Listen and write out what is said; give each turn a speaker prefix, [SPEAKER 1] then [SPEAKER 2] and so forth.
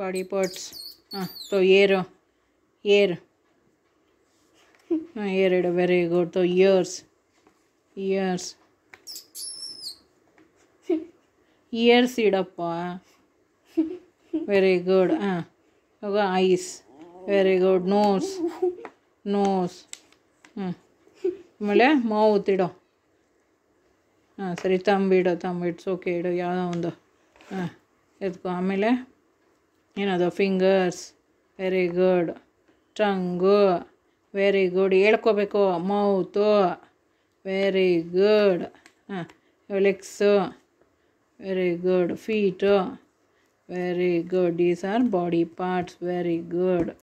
[SPEAKER 1] body parts ಹಾಂ ತೊ ಏರು ಏರ್ ಹಾಂ ಇಡು ವೆರಿ ಗುಡ್ ತೊ ಇಯರ್ಸ್ ಇಯರ್ಸ್ ಇಯರ್ಸ್ ಇಡಪ್ಪ ವೆರಿ ಗುಡ್ ಹಾಂ ಇವಾಗ eyes very good nose nose ಹ್ಞೂ ಆಮೇಲೆ ಮಾವು ಇಡೋ ಹಾಂ ಸರಿ ತಂಬಿಡೋ ತಂಬಿಡ್ಸೋಕೆ ಇಡು ಯಾವುದೋ ಒಂದು ಹಾಂ ಎತ್ಕೊ ಆಮೇಲೆ you know the fingers very good tongue very good elkobeko mouth very good uh, legs very good feet very good these are body parts very good